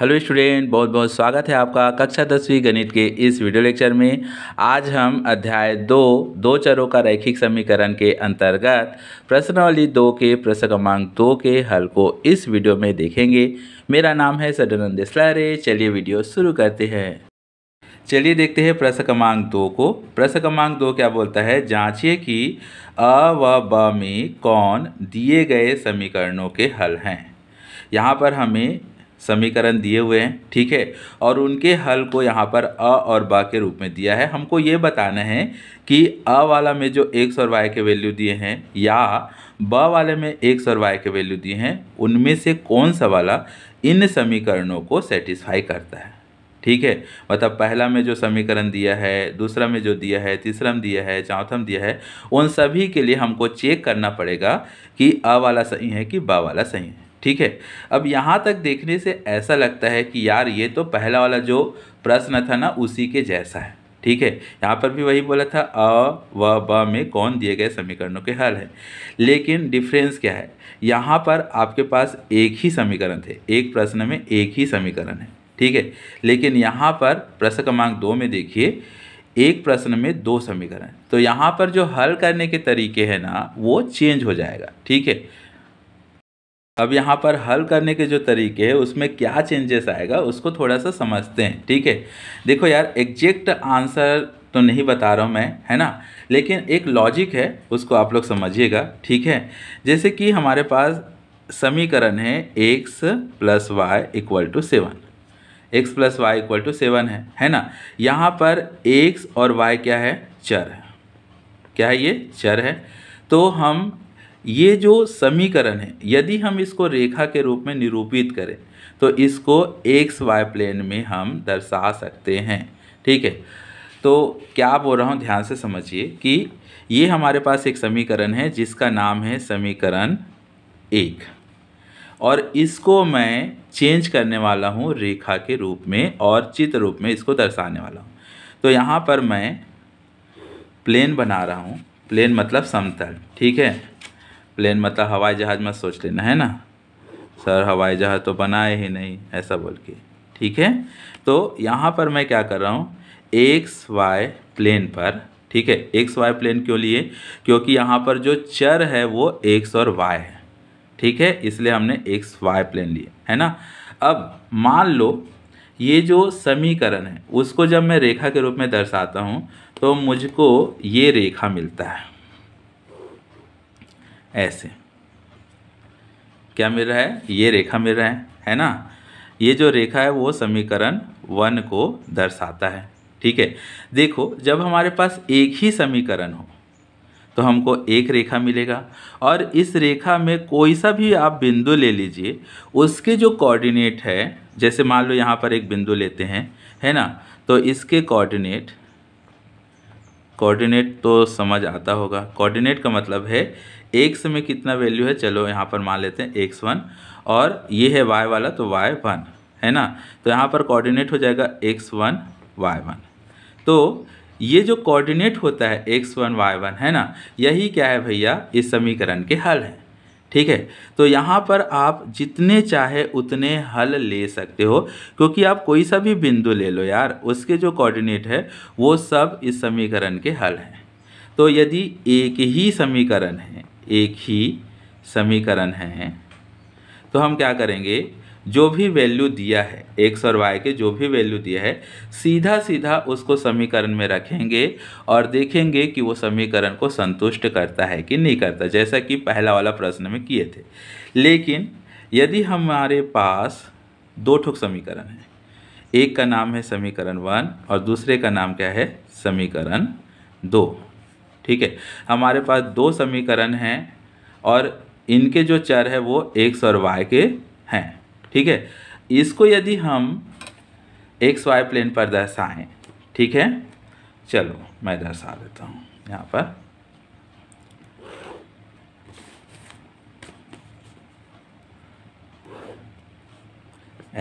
Hello student बहुत बहुत स्वागत है आपका कक्षा दसवीं गणित के इस वीडियो लेक्चर में आज हम अध्याय दो दो चरों का रैखिक समीकरण के अंतर्गत प्रश्नवली दो के प्रश्न क्रमांक दो के हल को इस वीडियो में देखेंगे मेरा नाम है सदानंद इसलारे चलिए वीडियो शुरू करते हैं चलिए देखते हैं प्रश्न क्रमांक दो को प्रश्न क्रमांक दो क्या बोलता है जांचिए कि अ व ब में कौन दिए गए समीकरणों के हल हैं यहाँ पर हमें समीकरण दिए हुए हैं ठीक है और उनके हल को यहाँ पर अ और बा के रूप में दिया है हमको ये बताना है कि अ वाला में जो एक्स और वाई के वैल्यू दिए हैं या ब वाले में एक्स और वाई के वैल्यू दिए हैं उनमें से कौन सा वाला इन समीकरणों को सेटिस्फाई करता है ठीक है मतलब पहला में जो समीकरण दिया है दूसरा में जो दिया है तीसरा में दिया है चौथा में दिया है उन सभी के लिए हमको चेक करना पड़ेगा कि अ वाला सही है कि बा वाला सही है ठीक है अब यहाँ तक देखने से ऐसा लगता है कि यार ये तो पहला वाला जो प्रश्न था ना उसी के जैसा है ठीक है यहाँ पर भी वही बोला था अ व ब में कौन दिए गए समीकरणों के हल है लेकिन डिफरेंस क्या है यहाँ पर आपके पास एक ही समीकरण थे एक प्रश्न में एक ही समीकरण है ठीक है लेकिन यहाँ पर प्रश्न क्रमांक दो में देखिए एक प्रश्न में दो समीकरण तो यहाँ पर जो हल करने के तरीके हैं ना वो चेंज हो जाएगा ठीक है अब यहाँ पर हल करने के जो तरीके है उसमें क्या चेंजेस आएगा उसको थोड़ा सा समझते हैं ठीक है देखो यार एग्जैक्ट आंसर तो नहीं बता रहा हूँ मैं है ना लेकिन एक लॉजिक है उसको आप लोग समझिएगा ठीक है जैसे कि हमारे पास समीकरण है X plus Y equal to seven X plus Y equal to seven है है ना यहाँ पर एक्स और वाई क्या है चर है क्या है ये चर है तो हम ये जो समीकरण है यदि हम इसको रेखा के रूप में निरूपित करें तो इसको एक्स वाई प्लेन में हम दर्शा सकते हैं ठीक है तो क्या बोल रहा हूँ ध्यान से समझिए कि ये हमारे पास एक समीकरण है जिसका नाम है समीकरण एक और इसको मैं चेंज करने वाला हूँ रेखा के रूप में और चित्र रूप में इसको दर्शाने वाला हूँ तो यहाँ पर मैं प्लेन बना रहा हूँ प्लेन मतलब समतल ठीक है प्लेन मतलब हवाई जहाज़ मत सोच लेना है ना सर हवाई जहाज़ तो बनाए ही नहीं ऐसा बोल के ठीक है तो यहाँ पर मैं क्या कर रहा हूँ एक्स वाई प्लेन पर ठीक है एक्स वाई प्लेन क्यों लिए क्योंकि यहाँ पर जो चर है वो एक्स और वाई है ठीक है इसलिए हमने एक्स वाई प्लेन लिए है ना अब मान लो ये जो समीकरण है उसको जब मैं रेखा के रूप में दर्शाता हूँ तो मुझको ये रेखा मिलता है ऐसे क्या मिल रहा है ये रेखा मिल रहा है है ना ये जो रेखा है वो समीकरण वन को दर्शाता है ठीक है देखो जब हमारे पास एक ही समीकरण हो तो हमको एक रेखा मिलेगा और इस रेखा में कोई सा भी आप बिंदु ले लीजिए उसके जो कोऑर्डिनेट है जैसे मान लो यहाँ पर एक बिंदु लेते हैं है ना तो इसके कोऑर्डिनेट कोऑर्डिनेट तो समझ आता होगा कोऑर्डिनेट का मतलब है एक्स में कितना वैल्यू है चलो यहाँ पर मान लेते हैं एक्स वन और ये है वाई वाला तो वाई वन है ना तो यहाँ पर कोऑर्डिनेट हो जाएगा एक्स वन वाई वन तो ये जो कोऑर्डिनेट होता है एक्स वन वाई वन है ना यही क्या है भैया इस समीकरण के हल हैं ठीक है तो यहाँ पर आप जितने चाहे उतने हल ले सकते हो क्योंकि आप कोई सा भी बिंदु ले लो यार उसके जो कोऑर्डिनेट है वो सब इस समीकरण के हल हैं तो यदि एक ही समीकरण है एक ही समीकरण है तो हम क्या करेंगे जो भी वैल्यू दिया है एक्स और वाई के जो भी वैल्यू दिया है सीधा सीधा उसको समीकरण में रखेंगे और देखेंगे कि वो समीकरण को संतुष्ट करता है कि नहीं करता जैसा कि पहला वाला प्रश्न में किए थे लेकिन यदि हमारे पास दो ठोक समीकरण है एक का नाम है समीकरण वन और दूसरे का नाम क्या है समीकरण दो ठीक है हमारे पास दो समीकरण हैं और इनके जो चर है वो एक्स और वाई के हैं ठीक है इसको यदि हम एक्स वाई प्लेन पर दर्शाएं ठीक है चलो मैं दर्शा देता हूँ यहाँ पर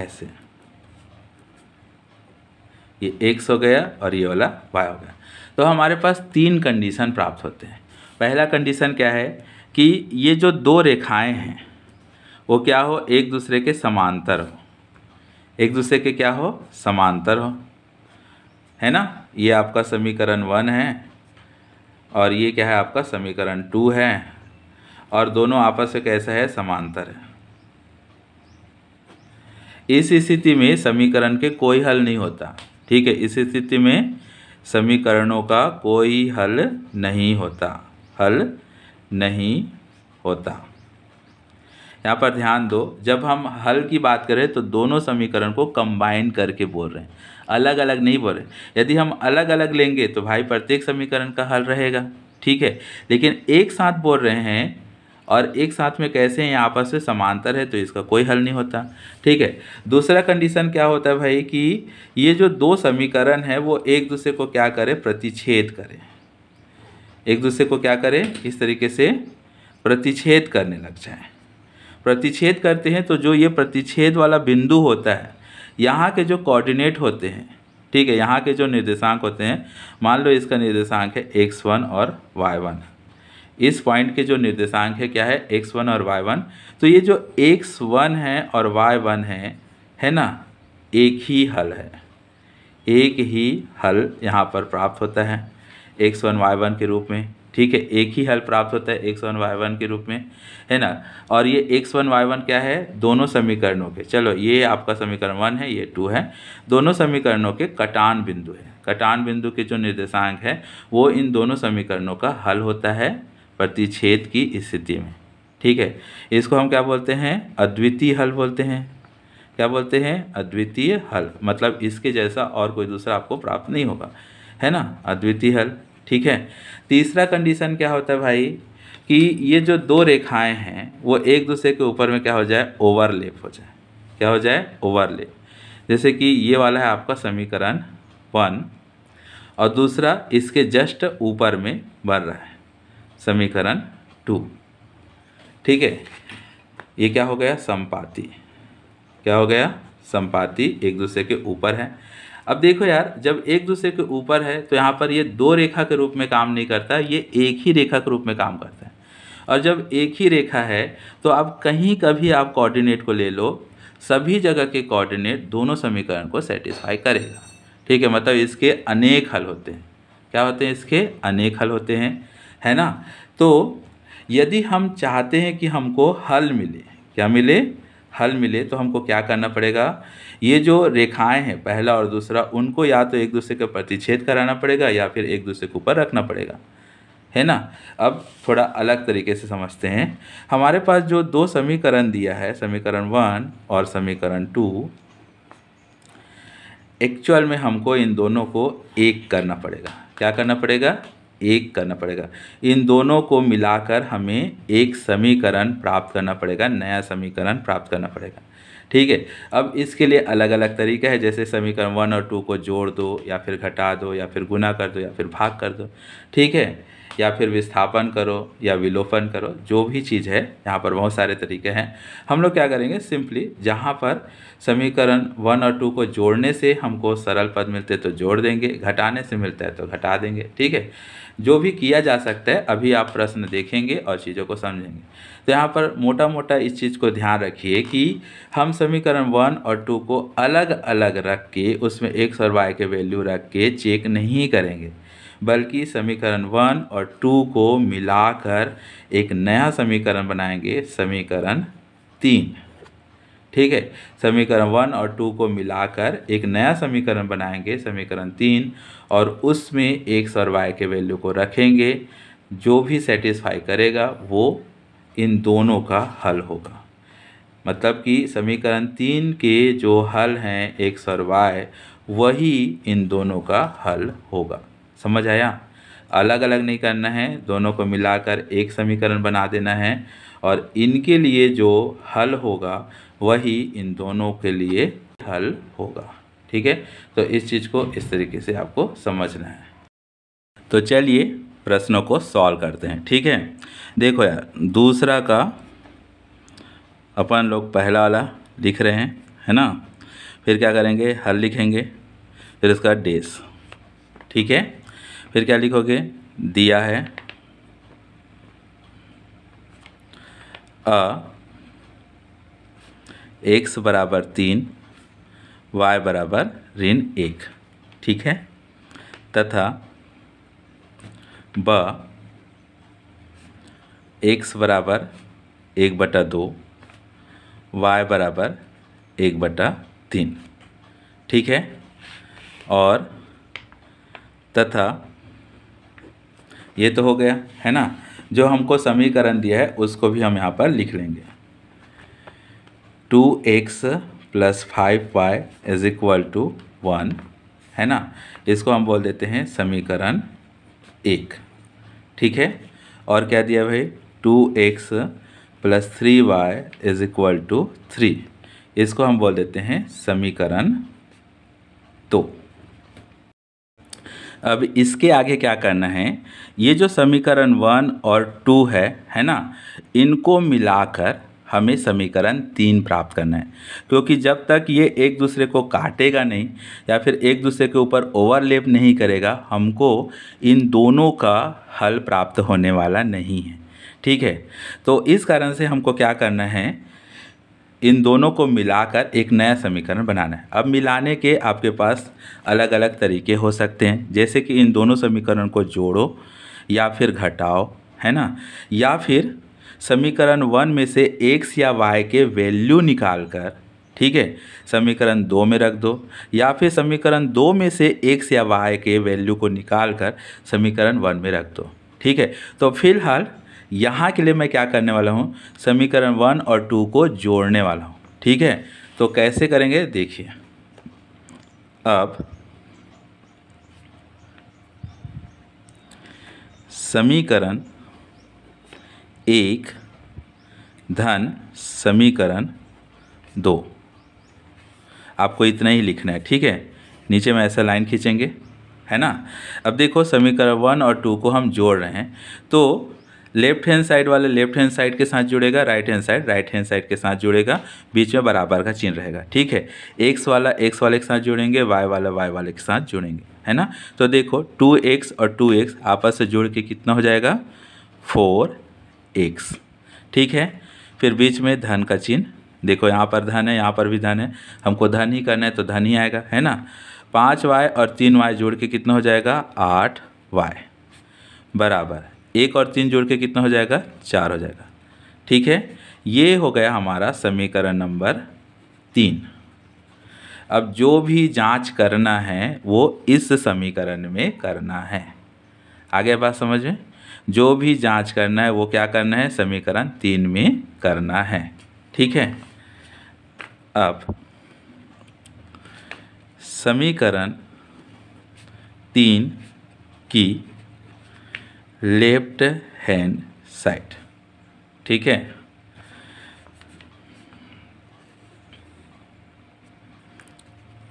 ऐसे ये एक्स हो गया और ये वाला वाई हो गया तो हमारे पास तीन कंडीशन प्राप्त होते हैं पहला कंडीशन क्या है कि ये जो दो रेखाएं हैं वो क्या हो एक दूसरे के समांतर हो एक दूसरे के क्या हो समांतर हो है ना ये आपका समीकरण वन है और ये क्या है आपका समीकरण टू है और दोनों आपस में कैसा है समांतर है इस स्थिति में समीकरण के कोई हल नहीं होता ठीक है इस स्थिति में समीकरणों का कोई हल नहीं होता हल नहीं होता यहाँ पर ध्यान दो जब हम हल की बात करें तो दोनों समीकरण को कंबाइन करके बोल रहे हैं अलग अलग नहीं बोल रहे यदि हम अलग अलग लेंगे तो भाई प्रत्येक समीकरण का हल रहेगा ठीक है लेकिन एक साथ बोल रहे हैं और एक साथ में कैसे हैं आपस में समांतर है तो इसका कोई हल नहीं होता ठीक है दूसरा कंडीशन क्या होता है भाई कि ये जो दो समीकरण है वो एक दूसरे को क्या करें प्रतिच्छेद करें एक दूसरे को क्या करें इस तरीके से प्रतिच्छेद करने लग जाए प्रतिच्छेद करते हैं तो जो ये प्रतिच्छेद वाला बिंदु होता है यहाँ के जो कोऑर्डिनेट होते हैं ठीक है यहाँ के जो निर्देशांक होते हैं मान लो इसका निर्देशांक है एक्स वन और वाई वन इस पॉइंट के जो निर्देशांक है क्या है एक्स वन और वाई वन तो ये जो एक्स वन है और वाई वन है है ना एक ही हल है एक ही हल यहाँ पर प्राप्त होता है एक्स वन वाई वन के रूप में ठीक है एक ही हल प्राप्त होता है एक्स वन वाई वन के रूप में है ना और ये एक्स वन वाई वन क्या है दोनों समीकरणों के चलो ये आपका समीकरण वन है ये टू है दोनों समीकरणों के कटान बिंदु है कटान बिंदु के जो निर्देशांक है वो इन दोनों समीकरणों का हल होता है प्रतिच्छेद की स्थिति में ठीक है इसको हम क्या बोलते हैं अद्वितीय हल बोलते हैं क्या बोलते हैं अद्वितीय हल मतलब इसके जैसा और कोई दूसरा आपको प्राप्त नहीं होगा है ना अद्वितीय हल ठीक है तीसरा कंडीशन क्या होता है भाई कि ये जो दो रेखाएं हैं वो एक दूसरे के ऊपर में क्या हो जाए ओवरलेप हो जाए क्या हो जाए ओवरलेप जैसे कि ये वाला है आपका समीकरण वन और दूसरा इसके जस्ट ऊपर में बढ़ रहा है समीकरण टू ठीक है ये क्या हो गया संपाति क्या हो गया संपाति एक दूसरे के ऊपर है अब देखो यार जब एक दूसरे के ऊपर है तो यहाँ पर ये दो रेखा के रूप में काम नहीं करता ये एक ही रेखा के रूप में काम करता है और जब एक ही रेखा है तो आप कहीं कभी आप कोऑर्डिनेट को ले लो सभी जगह के कोऑर्डिनेट दोनों समीकरण को सेटिस्फाई करेगा ठीक है मतलब इसके अनेक हल होते हैं क्या होते हैं इसके अनेक हल होते हैं है ना तो यदि हम चाहते हैं कि हमको हल मिले क्या मिले हल मिले तो हमको क्या करना पड़ेगा ये जो रेखाएं हैं पहला और दूसरा उनको या तो एक दूसरे का प्रतिच्छेद कराना पड़ेगा या फिर एक दूसरे के ऊपर रखना पड़ेगा है ना अब थोड़ा अलग तरीके से समझते हैं हमारे पास जो दो समीकरण दिया है समीकरण वन और समीकरण टू एक्चुअल में हमको इन दोनों को एक करना पड़ेगा क्या करना पड़ेगा एक करना पड़ेगा इन दोनों को मिलाकर हमें एक समीकरण प्राप्त करना पड़ेगा नया समीकरण प्राप्त करना पड़ेगा ठीक है अब इसके लिए अलग अलग तरीका है जैसे समीकरण वन और टू को जोड़ दो या फिर घटा दो या फिर गुना कर दो या फिर भाग कर दो ठीक है या फिर विस्थापन करो या विलोपन करो जो भी चीज़ है यहाँ पर बहुत सारे तरीके हैं हम लोग क्या करेंगे सिंपली जहाँ पर समीकरण वन और टू को जोड़ने से हमको सरल पद मिलते तो जोड़ देंगे घटाने से मिलता है तो घटा देंगे ठीक है जो भी किया जा सकता है अभी आप प्रश्न देखेंगे और चीज़ों को समझेंगे तो यहाँ पर मोटा मोटा इस चीज़ को ध्यान रखिए कि हम समीकरण वन और टू को अलग अलग रख के उसमें एक और वाई के वैल्यू रख के चेक नहीं करेंगे बल्कि समीकरण वन और टू को मिलाकर एक नया समीकरण बनाएंगे समीकरण तीन ठीक है समीकरण वन और टू को मिलाकर एक नया समीकरण बनाएंगे समीकरण तीन और उसमें एक और वाई के वैल्यू को रखेंगे जो भी सेटिस्फाई करेगा वो इन दोनों का हल होगा मतलब कि समीकरण तीन के जो हल हैं एक और वाई वही इन दोनों का हल होगा समझ आया अलग अलग नहीं करना है दोनों को मिलाकर एक समीकरण बना देना है और इनके लिए जो हल होगा वही इन दोनों के लिए हल होगा ठीक है तो इस चीज़ को इस तरीके से आपको समझना है तो चलिए प्रश्नों को सॉल्व करते हैं ठीक है देखो यार दूसरा का अपन लोग पहला वाला लिख रहे हैं है ना फिर क्या करेंगे हल लिखेंगे फिर उसका डेस ठीक है फिर क्या लिखोगे दिया है अ एक्स बराबर तीन वाई बराबर ऋण एक ठीक है तथा ब एक्स बराबर एक बटा दो वाई बराबर एक बटा तीन ठीक है और तथा ये तो हो गया है ना जो हमको समीकरण दिया है उसको भी हम यहाँ पर लिख लेंगे two x plus five Y is equal to one है ना इसको हम बोल देते हैं समीकरण एक ठीक है और क्या दिया भाई two x plus three y is equal to three इसको हम बोल देते हैं समीकरण दो अब इसके आगे क्या करना है ये जो समीकरण वन और टू है है ना इनको मिलाकर हमें समीकरण तीन प्राप्त करना है क्योंकि जब तक ये एक दूसरे को काटेगा नहीं या फिर एक दूसरे के ऊपर ओवरलेप नहीं करेगा हमको इन दोनों का हल प्राप्त होने वाला नहीं है ठीक है तो इस कारण से हमको क्या करना है इन दोनों को मिलाकर एक नया समीकरण बनाना है अब मिलाने के आपके पास अलग अलग तरीके हो सकते हैं जैसे कि इन दोनों समीकरण को जोड़ो या फिर घटाओ है ना या फिर समीकरण वन में से एक्स या वाई के वैल्यू निकाल कर ठीक है समीकरण दो में रख दो या फिर समीकरण दो में से एक्स या वाई के वैल्यू को निकाल कर समीकरण वन में रख दो ठीक है तो फिलहाल यहाँ के लिए मैं क्या करने वाला हूँ समीकरण वन और टू को जोड़ने वाला हूँ ठीक है तो कैसे करेंगे देखिए अब समीकरण एक धन समीकरण दो आपको इतना ही लिखना है ठीक है नीचे में ऐसा लाइन खींचेंगे है ना अब देखो समीकरण वन और टू को हम जोड़ रहे हैं तो लेफ्ट हैंड साइड वाले लेफ्ट हैंड साइड के साथ जुड़ेगा right hand side right hand side के साथ जुड़ेगा बीच में बराबर का चिन्ह रहेगा ठीक है एक्स वाला एक्स वाले के साथ जुड़ेंगे वाई वाला वाई वाले के साथ जुड़ेंगे है ना तो देखो टू एक्स और टू एक्स आपस से जुड़ के कितना हो जाएगा फोर एग्स ठीक है फिर बीच में धन का चिन्ह देखो यहाँ पर धन है यहाँ पर भी धन है हमको धन ही करना है तो धन ही आएगा है ना पाँच वाई और तीन वाई जोड़ के कितना हो जाएगा आठ वाई बराबर एक और तीन जोड़ के कितना हो जाएगा चार हो जाएगा ठीक है ये हो गया हमारा समीकरण नंबर तीन अब जो भी जांच करना है वो इस समीकरण में करना है आगे बात समझ में जो भी जांच करना है वो क्या करना है समीकरण तीन में करना है ठीक है अब समीकरण तीन की लेफ्ट हैंड साइड ठीक है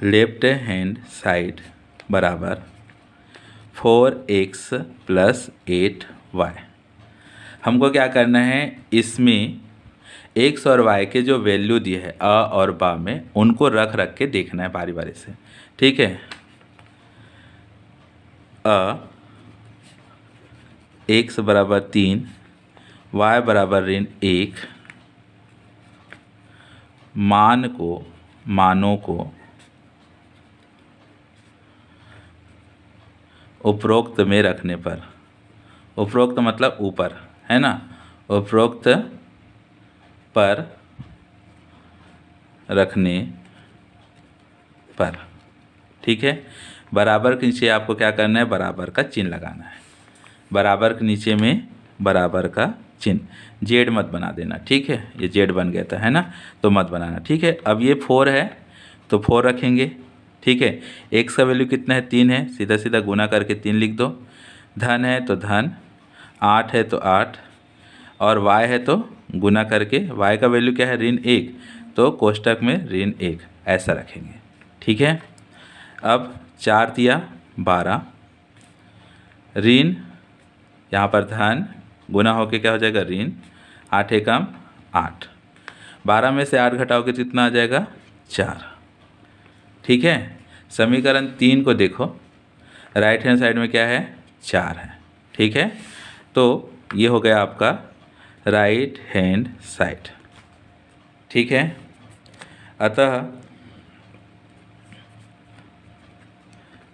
लेफ्ट हैंड साइड बराबर four x plus eight y हमको क्या करना है इसमें एक्स और वाई के जो वैल्यू दिए है अ और बा में उनको रख रख के देखना है बारी बारी से ठीक है अ एक्स बराबर तीन वाई बराबर ऋण एक मान को मानों को उपरोक्त में रखने पर उपरोक्त मतलब ऊपर है ना उपरोक्त पर रखने पर ठीक है बराबर के नीचे आपको क्या करना है बराबर का चिन्ह लगाना है बराबर के नीचे में बराबर का चिन्ह जेड मत बना देना ठीक है ये जेड बन गया था है ना तो मत बनाना ठीक है अब ये फोर है तो फोर रखेंगे ठीक है एक्स का वैल्यू कितना है तीन है सीधा सीधा गुना करके तीन लिख दो धन है तो धन आठ है तो आठ और वाई है तो गुना करके वाई का वैल्यू क्या है ऋण एक तो कोष्टक में ऋण एक ऐसा रखेंगे ठीक है अब चार दिया बारह ऋण यहाँ पर धन गुना होके क्या हो जाएगा ऋण आठ एकम आठ बारह में से आठ घटाओगे तो कितना आ जाएगा चार ठीक है समीकरण तीन को देखो राइट हैंड साइड में क्या है चार है ठीक है तो ये हो गया आपका राइट हैंड साइड ठीक है अतः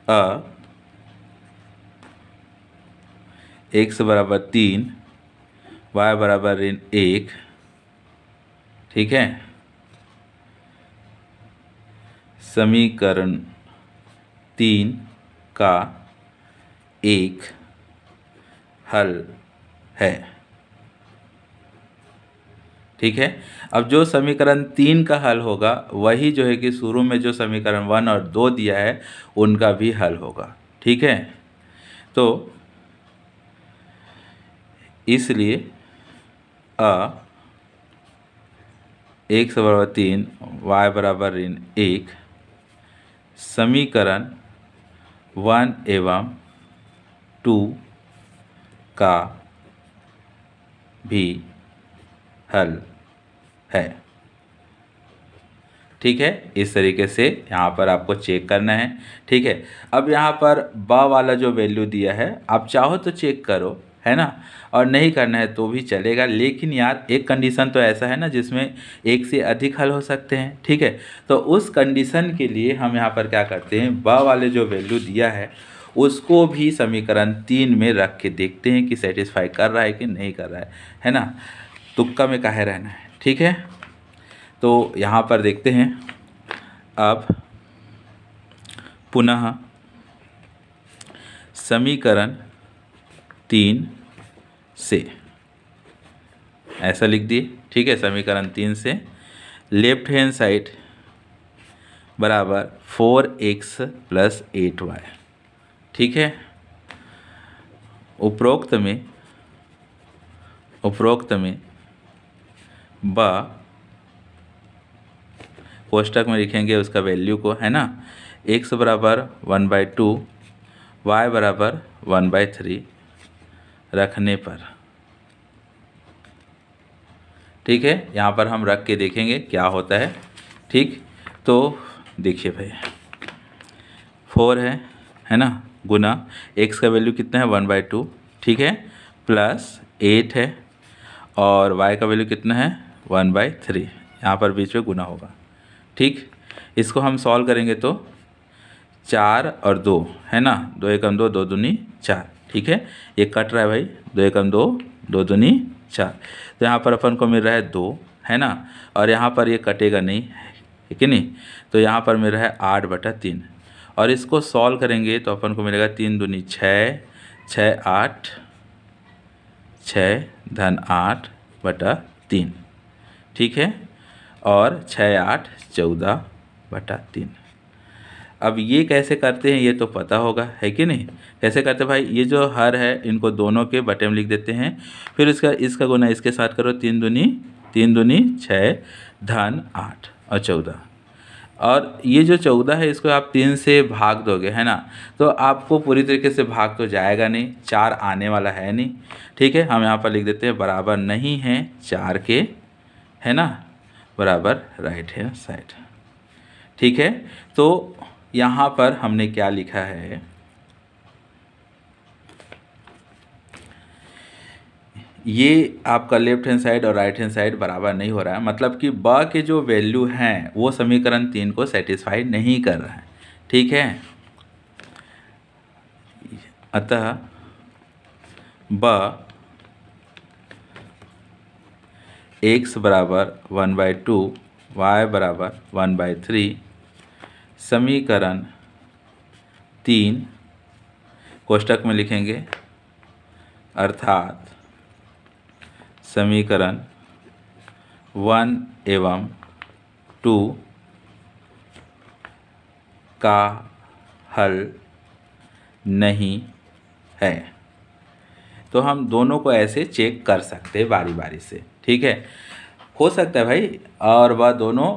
अ से बराबर तीन वाई बराबर ऋण एक ठीक है समीकरण तीन का एक हल है ठीक है अब जो समीकरण तीन का हल होगा वही जो है कि शुरू में जो समीकरण वन और दो दिया है उनका भी हल होगा ठीक है तो इसलिए अ एक सौ बराबर तीन वाई बराबर ऋण एक समीकरण वन एवं टू का भी हल है ठीक है इस तरीके से यहाँ पर आपको चेक करना है ठीक है अब यहाँ पर ब वाला जो वैल्यू दिया है आप चाहो तो चेक करो है ना और नहीं करना है तो भी चलेगा लेकिन यार एक कंडीशन तो ऐसा है ना जिसमें एक से अधिक हल हो सकते हैं ठीक है तो उस कंडीशन के लिए हम यहाँ पर क्या करते हैं ब वाले जो वैल्यू दिया है उसको भी समीकरण तीन में रख के देखते हैं कि सेटिस्फाई कर रहा है कि नहीं कर रहा है है ना तुक्का में काहे रहना है ठीक है तो यहाँ पर देखते हैं अब पुनः समीकरण तीन से ऐसा लिख दिए ठीक है समीकरण तीन से लेफ्ट हैंड साइड बराबर four x plus eight y ठीक है उपरोक्त में उपरोक्त में बा कोष्टक में लिखेंगे उसका वैल्यू को है ना एक्स बराबर वन बाई टू वाई बराबर वन बाई थ्री रखने पर ठीक है यहाँ पर हम रख के देखेंगे क्या होता है ठीक तो देखिए भाई फोर है है ना गुना एक्स का वैल्यू कितना है वन बाई टू ठीक है प्लस एट है और वाई का वैल्यू कितना है वन बाई थ्री यहाँ पर बीच में गुना होगा ठीक इसको हम सॉल्व करेंगे तो चार और दो है ना दो एकम दो दो दूनी चार ठीक है ये कट रहा है भाई दो एकम दो दो दूनी चार तो यहाँ पर अपन को मिल रहा है दो है ना और यहाँ पर ये कटेगा नहीं ठीक है नहीं तो यहाँ पर मिल रहा है आठ बटा तीन और इसको सॉल्व करेंगे तो अपन को मिलेगा तीन दूनी छः छ आठ छ धन आठ बटा तीन ठीक है और छ आठ चौदह बटा तीन अब ये कैसे करते हैं ये तो पता होगा है कि नहीं कैसे करते भाई ये जो हर है इनको दोनों के बटे में लिख देते हैं फिर इसका इसका गुना इसके साथ करो तीन दूनी तीन दूनी छ धन आठ और चौदह और ये जो चौदह है इसको आप तीन से भाग दोगे है ना तो आपको पूरी तरीके से भाग तो जाएगा नहीं चार आने वाला है नहीं ठीक है हम यहाँ पर लिख देते हैं बराबर नहीं है चार के है ना बराबर राइट है साइड ठीक है तो यहाँ पर हमने क्या लिखा है ये आपका लेफ्ट हैंड साइड और राइट हैंड साइड बराबर नहीं हो रहा है मतलब कि ब के जो वैल्यू हैं वो समीकरण तीन को सेटिस्फाई नहीं कर रहा है ठीक है अतः ब एक्स बराबर वन बाई टू वाई बराबर वन बाई थ्री समीकरण तीन कोष्टक में लिखेंगे अर्थात समीकरण वन एवं टू का हल नहीं है तो हम दोनों को ऐसे चेक कर सकते बारी बारी से ठीक है हो सकता है भाई और वह दोनों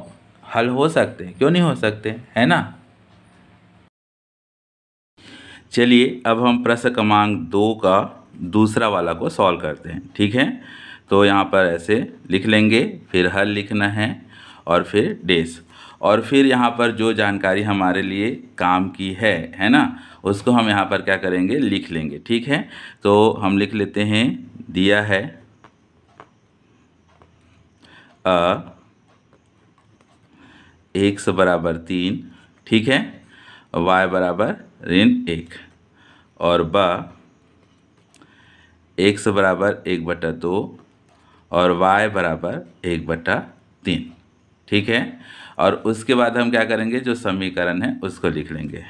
हल हो सकते हैं क्यों नहीं हो सकते है ना चलिए अब हम प्रश्न क्रमांक दो का दूसरा वाला को सॉल्व करते हैं ठीक है तो यहाँ पर ऐसे लिख लेंगे फिर हल लिखना है और फिर डेस और फिर यहाँ पर जो जानकारी हमारे लिए काम की है है ना उसको हम यहाँ पर क्या करेंगे लिख लेंगे ठीक है तो हम लिख लेते हैं दिया है अ से बराबर तीन ठीक है वाई बराबर ऋण एक और ब एक्स बराबर एक बटा दो और y बराबर एक बटा तीन ठीक है और उसके बाद हम क्या करेंगे जो समीकरण है उसको लिख लेंगे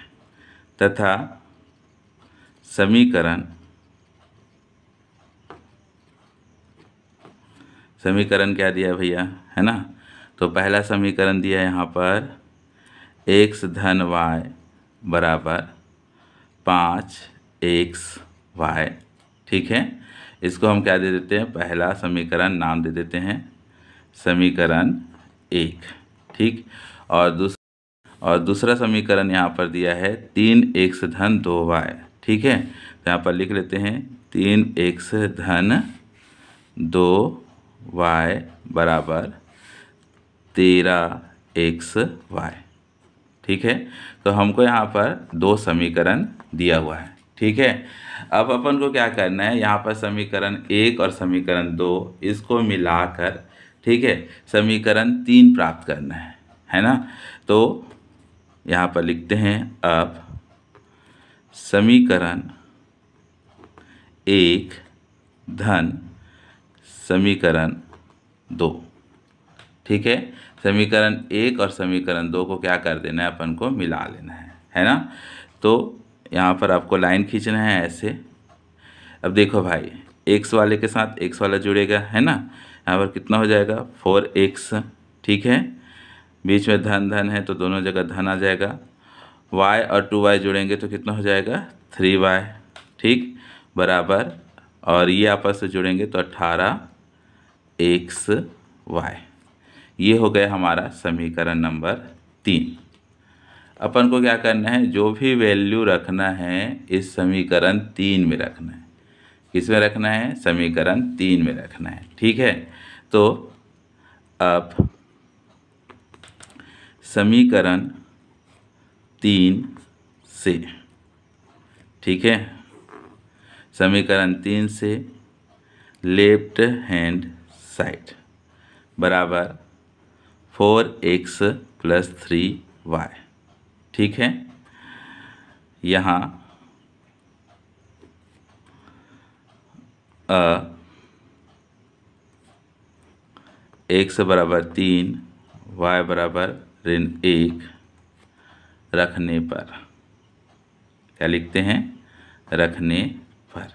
तथा समीकरण समीकरण क्या दिया भैया है ना तो पहला समीकरण दिया यहाँ पर x धन वाई बराबर पाँच एक्स वाई ठीक है इसको हम क्या दे देते हैं पहला समीकरण नाम दे देते हैं समीकरण एक ठीक और दूसरा और दूसरा समीकरण यहाँ पर दिया है तीन एक्स धन दो वाई ठीक है तो यहाँ पर लिख लेते हैं तीन एक्स धन दो वाई बराबर तेरह एक्स वाई ठीक है तो हमको यहाँ पर दो समीकरण दिया हुआ है ठीक है अब अपन को क्या करना है यहाँ पर समीकरण एक और समीकरण दो इसको मिलाकर ठीक है समीकरण तीन प्राप्त करना है है ना तो यहाँ पर लिखते हैं अब समीकरण एक धन समीकरण दो ठीक है समीकरण एक और समीकरण दो को क्या कर देना है अपन को मिला लेना है है ना तो यहाँ पर आपको लाइन खींचना है ऐसे अब देखो भाई एक्स वाले के साथ एक्स वाला जुड़ेगा है ना यहाँ पर कितना हो जाएगा फोर एक्स ठीक है बीच में धन धन है तो दोनों जगह धन आ जाएगा वाई और टू वाई जुड़ेंगे तो कितना हो जाएगा थ्री वाई ठीक बराबर और ये आपस से जुड़ेंगे तो अट्ठारह एक्स वाई ये हो गया हमारा समीकरण नंबर तीन अपन को क्या करना है जो भी वैल्यू रखना है इस समीकरण तीन में रखना है किस में रखना है समीकरण तीन में रखना है ठीक है तो अब समीकरण तीन से ठीक है समीकरण तीन से लेफ्ट हैंड साइड बराबर four x plus three y ठीक है यहाँ अ से बराबर तीन वाई बराबर ऋण एक रखने पर क्या लिखते हैं रखने पर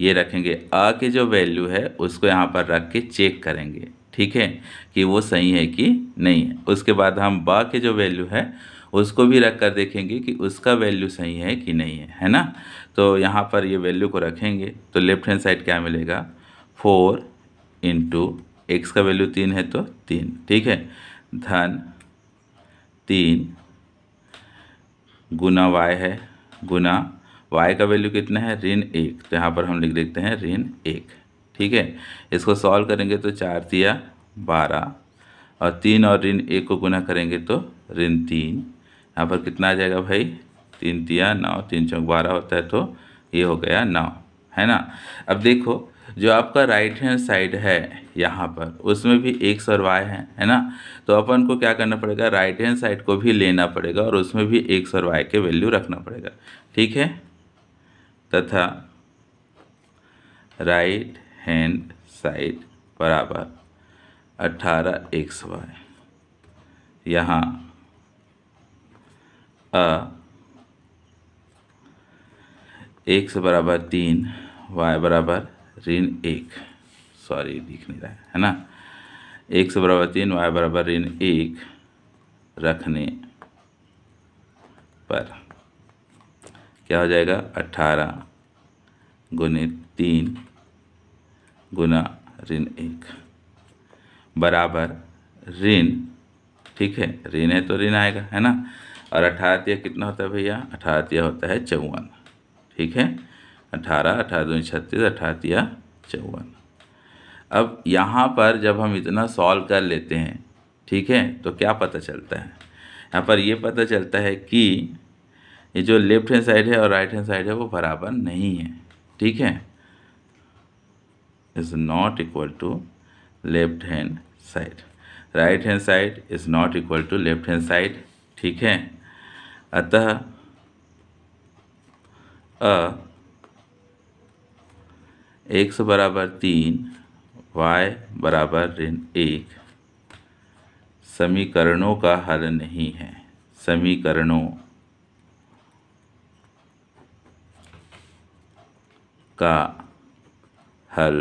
ये रखेंगे आ के जो वैल्यू है उसको यहाँ पर रख के चेक करेंगे ठीक है कि वो सही है कि नहीं है उसके बाद हम बा के जो वैल्यू है उसको भी रख कर देखेंगे कि उसका वैल्यू सही है कि नहीं है है ना तो यहाँ पर ये वैल्यू को रखेंगे तो लेफ्ट हैंड साइड क्या मिलेगा फोर इंटू एक्स का वैल्यू तीन है तो तीन ठीक है धन तीन गुना वाई है गुना वाई का वैल्यू कितना है ऋण एक तो यहाँ पर हम लिख देखते हैं ऋण एक ठीक है इसको सॉल्व करेंगे तो चार दिया बारह और तीन और ऋण एक को गुना करेंगे तो ऋण तीन यहाँ पर कितना आ जाएगा भाई तीन तिया नौ तीन चौक बारह होता है तो ये हो गया नौ है ना अब देखो जो आपका राइट हैंड साइड है यहाँ पर उसमें भी एक सौ वाई है है ना तो अपन को क्या करना पड़ेगा राइट हैंड साइड को भी लेना पड़ेगा और उसमें भी एक और वाई के वैल्यू रखना पड़ेगा ठीक है तथा राइट हैंड साइड बराबर अट्ठारह एक सौ वाई यहाँ अ हाँ। से बराबर तीन वाई बराबर ऋण एक सॉरी दिख नहीं रहा है है ना से बराबर तीन वाई बराबर ऋण एक रखने पर क्या हो जाएगा अट्ठारह गुने तीन गुना ऋण एक बराबर ऋण ठीक है ऋण है तो ऋण आएगा है ना और अठारह कितना होता है भैया अठारह होता है चौवन ठीक है अठारह अठारह दो छत्तीस अठारह चौवन अब यहाँ पर जब हम इतना सॉल्व कर लेते हैं ठीक है तो क्या पता चलता है यहाँ पर ये पता चलता है कि ये जो लेफ्ट हैंड साइड है और राइट हैंड साइड है वो बराबर नहीं है ठीक है is not equal to left hand side right hand side is not equal to left hand side ठीक है अतः अ एक्स बराबर तीन वाई बराबर ऋण एक समीकरणों का हल नहीं है समीकरणों का हल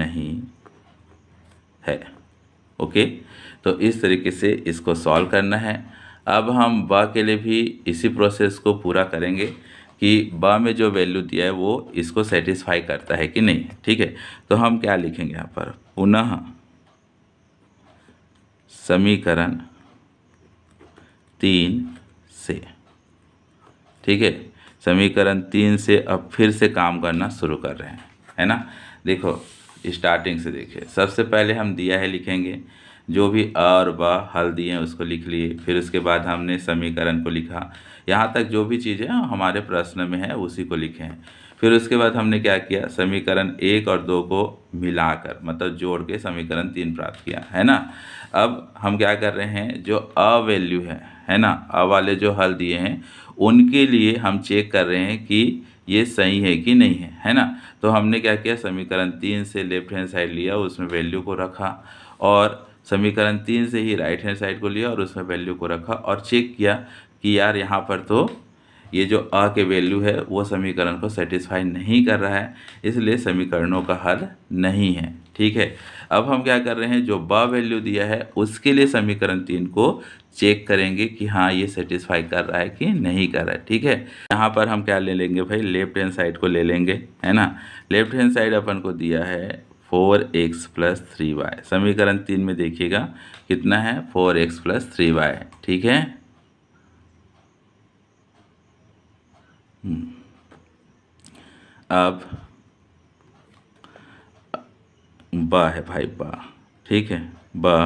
नहीं है ओके तो इस तरीके से इसको सॉल्व करना है अब हम बा के लिए भी इसी प्रोसेस को पूरा करेंगे कि बा में जो वैल्यू दिया है वो इसको सेटिस्फाई करता है कि नहीं ठीक है तो हम क्या लिखेंगे यहाँ पर पुनः समीकरण तीन से ठीक है समीकरण तीन से अब फिर से काम करना शुरू कर रहे हैं है ना देखो स्टार्टिंग से देखिए सबसे पहले हम दिया है लिखेंगे जो भी अ और ब हल दिए उसको लिख लिए फिर उसके बाद हमने समीकरण को लिखा यहाँ तक जो भी चीज़ें हमारे प्रश्न में है उसी को लिखे हैं फिर उसके बाद हमने क्या किया समीकरण एक और दो को मिलाकर मतलब जोड़ के समीकरण तीन प्राप्त किया है ना अब हम क्या कर रहे हैं जो अ वैल्यू है है ना अ वाले जो हल दिए हैं उनके लिए हम चेक कर रहे हैं कि ये सही है कि नहीं है है ना तो हमने क्या किया समीकरण तीन से लेफ्ट हैंड साइड लिया उसमें वैल्यू को रखा और समीकरण तीन से ही राइट हैंड साइड को लिया और उसमें वैल्यू को रखा और चेक किया कि यार यहाँ पर तो ये जो अ के वैल्यू है वो समीकरण को सेटिस्फाई नहीं कर रहा है इसलिए समीकरणों का हल नहीं है ठीक है अब हम क्या कर रहे हैं जो ब वैल्यू दिया है उसके लिए समीकरण तीन को चेक करेंगे कि हाँ ये सेटिस्फाई कर रहा है कि नहीं कर रहा है ठीक है यहाँ पर हम क्या ले लेंगे भाई लेफ्ट हैंड साइड को ले लेंगे है ना लेफ्ट हैंड साइड अपन को दिया है four x plus three y समीकरण तीन में देखिएगा कितना है four x plus three y ठीक है हम्म। अब बा है भाई बा ठीक है ब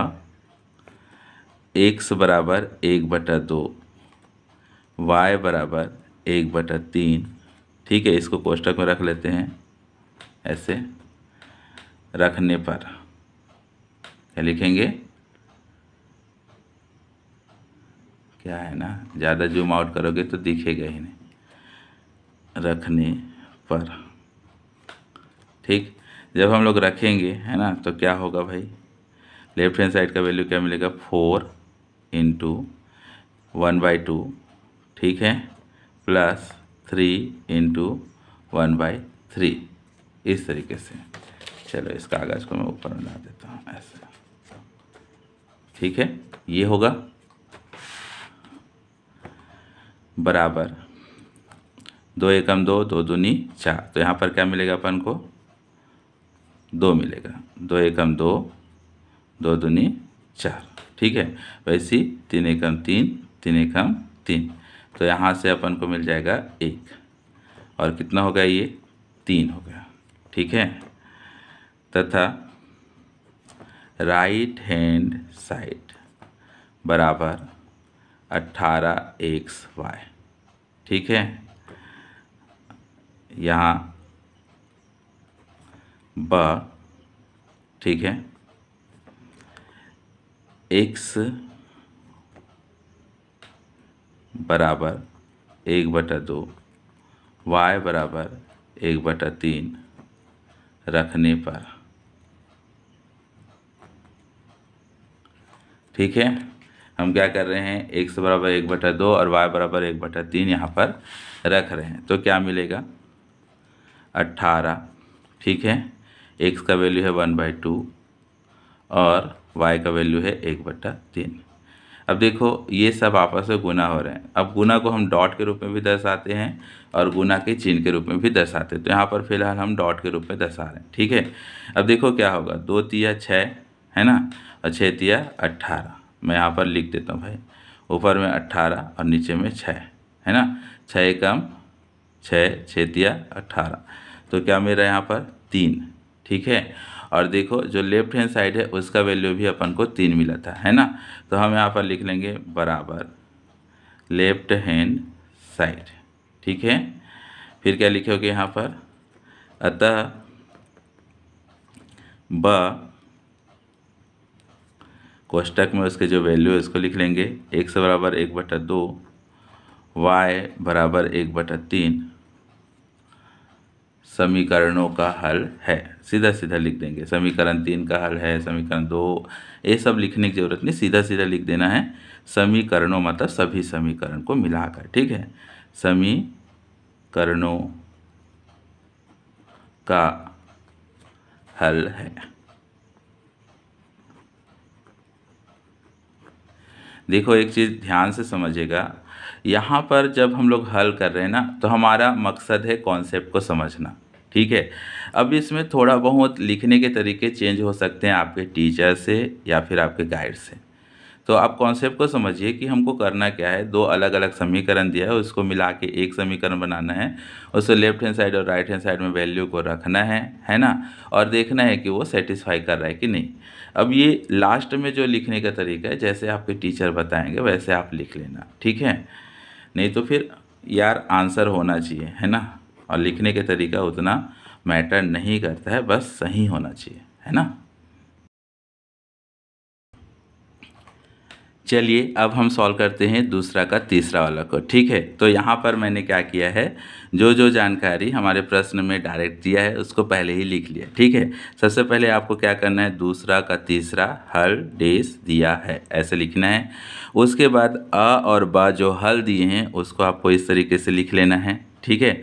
एक्स बराबर एक बटा दो वाई बराबर एक बटा तीन ठीक है इसको कोष्टक में रख लेते हैं ऐसे रखने पर क्या लिखेंगे क्या है ना ज़्यादा जूम आउट करोगे तो दिखेगा ही नहीं रखने पर ठीक जब हम लोग रखेंगे है ना तो क्या होगा भाई लेफ्ट हैंड साइड का वैल्यू क्या मिलेगा four into one by two ठीक है plus three into one by three इस तरीके से चलो इस कागज़ को मैं ऊपर बना देता हूँ ऐसे ठीक है ये होगा बराबर दो एकम दो दो दूनी चार तो यहाँ पर क्या मिलेगा अपन को दो मिलेगा दो एकम दो दो दूनी चार ठीक है वैसी तीन एकम तीन तीन एकम तीन तो यहाँ से अपन को मिल जाएगा एक और कितना हो गया ये तीन हो गया ठीक है तथा राइट हैंड साइड बराबर अट्ठारह एक्स वाई ठीक है यहाँ ब ठीक है एक्स बराबर एक बटा दो वाई बराबर एक बटा तीन रखने पर ठीक है हम क्या कर रहे हैं एक्स बराबर एक बटा दो और वाई बराबर एक बटा तीन यहाँ पर रख रहे हैं तो क्या मिलेगा अट्ठारह ठीक है एक्स का वैल्यू है वन बाई टू और वाई का वैल्यू है एक बटा तीन अब देखो ये सब आपस में गुना हो रहे हैं अब गुना को हम डॉट के रूप में भी दर्शाते हैं और गुना के चिन्ह के रूप में भी दर्शाते हैं तो यहाँ पर फिलहाल हम डॉट के रूप में दर्शा रहे हैं ठीक है अब देखो क्या होगा दो तिया छः है ना और छः तिया अट्ठारह मैं यहाँ पर लिख देता हूँ भाई ऊपर में अट्ठारह और नीचे में छः है ना छः कम छः छः तिया अट्ठारह तो क्या मेरा यहाँ पर तीन ठीक है और देखो जो लेफ्ट हैंड साइड है उसका वैल्यू भी अपन को तीन मिला था है ना तो हम यहाँ पर लिख लेंगे बराबर लेफ्ट हैंड साइड ठीक है फिर क्या लिखोगे यहाँ पर अतः ब कोष्टक में उसके जो वैल्यू है उसको लिख लेंगे एक्स बराबर एक बटा दो वाई बराबर एक बटा तीन समीकरणों का हल है सीधा सीधा लिख देंगे समीकरण तीन का हल है समीकरण दो ये सब लिखने की ज़रूरत नहीं सीधा सीधा लिख देना है समीकरणों मतलब सभी समीकरण को मिलाकर ठीक है समीकरणों का हल है देखो एक चीज़ ध्यान से समझिएगा यहाँ पर जब हम लोग हल कर रहे हैं ना तो हमारा मकसद है कॉन्सेप्ट को समझना ठीक है अब इसमें थोड़ा बहुत लिखने के तरीके चेंज हो सकते हैं आपके टीचर से या फिर आपके गाइड से तो आप कॉन्सेप्ट को समझिए कि हमको करना क्या है दो अलग अलग समीकरण दिया है उसको मिला के एक समीकरण बनाना है उसको लेफ्ट हैंड साइड और राइट हैंड साइड में वैल्यू को रखना है है ना और देखना है कि वो सेटिस्फाई कर रहा है कि नहीं अब ये लास्ट में जो लिखने का तरीका है जैसे आपके टीचर बताएंगे वैसे आप लिख लेना ठीक है नहीं तो फिर यार आंसर होना चाहिए है ना और लिखने का तरीका उतना मैटर नहीं करता है बस सही होना चाहिए है ना चलिए अब हम सॉल्व करते हैं दूसरा का तीसरा वाला को ठीक है तो यहाँ पर मैंने क्या किया है जो जो जानकारी हमारे प्रश्न में डायरेक्ट दिया है उसको पहले ही लिख लिया ठीक है सबसे पहले आपको क्या करना है दूसरा का तीसरा हल डेस दिया है ऐसे लिखना है उसके बाद अ और ब जो हल दिए हैं उसको आपको इस तरीके से लिख लेना है ठीक है